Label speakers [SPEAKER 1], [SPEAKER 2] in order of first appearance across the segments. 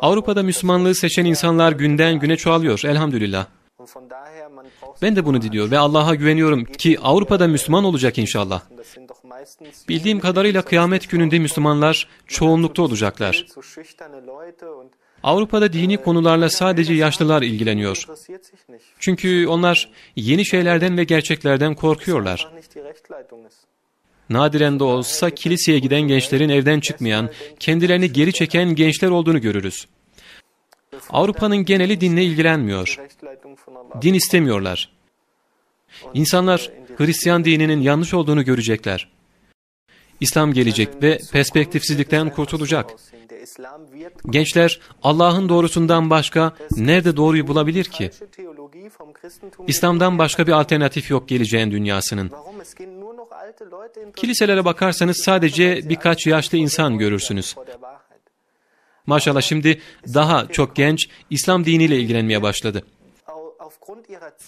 [SPEAKER 1] Avrupa'da Müslümanlığı seçen insanlar günden güne çoğalıyor elhamdülillah. Ben de bunu diliyor ve Allah'a güveniyorum ki Avrupa'da Müslüman olacak inşallah. Bildiğim kadarıyla kıyamet gününde Müslümanlar çoğunlukta olacaklar. Avrupa'da äh, dini konularla sadece yaşlılar ilgileniyor. Çünkü onlar yeni şeylerden ve gerçeklerden korkuyorlar nadiren de olsa kiliseye giden gençlerin evden çıkmayan, kendilerini geri çeken gençler olduğunu görürüz. Avrupa'nın geneli dinle ilgilenmiyor. Din istemiyorlar. İnsanlar Hristiyan dininin yanlış olduğunu görecekler. İslam gelecek ve perspektifsizlikten kurtulacak. Gençler Allah'ın doğrusundan başka nerede doğruyu bulabilir ki? İslam'dan başka bir alternatif yok geleceğin dünyasının. Kiliselere bakarsanız sadece birkaç yaşlı insan görürsünüz. Maşallah şimdi daha çok genç İslam diniyle ilgilenmeye başladı.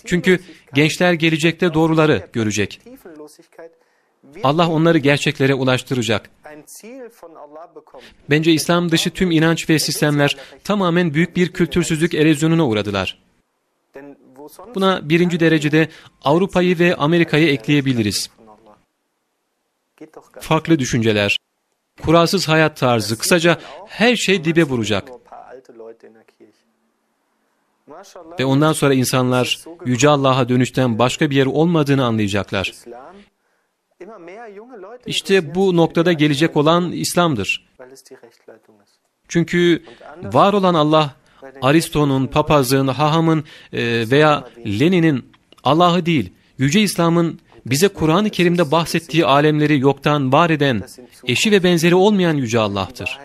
[SPEAKER 1] Çünkü gençler gelecekte doğruları görecek. Allah onları gerçeklere ulaştıracak. Bence İslam dışı tüm inanç ve sistemler tamamen büyük bir kültürsüzlük erozyonuna uğradılar. Buna birinci derecede Avrupa'yı ve Amerika'yı ekleyebiliriz farklı düşünceler, kuralsız hayat tarzı, kısaca her şey dibe vuracak. Ve ondan sonra insanlar Yüce Allah'a dönüşten başka bir yer olmadığını anlayacaklar. İşte bu noktada gelecek olan İslam'dır. Çünkü var olan Allah, Aristo'nun, papazın, hahamın e, veya Lenin'in Allah'ı değil, Yüce İslam'ın bize Kur'an-ı Kerim'de bahsettiği alemleri yoktan var eden, eşi ve benzeri olmayan Yüce Allah'tır.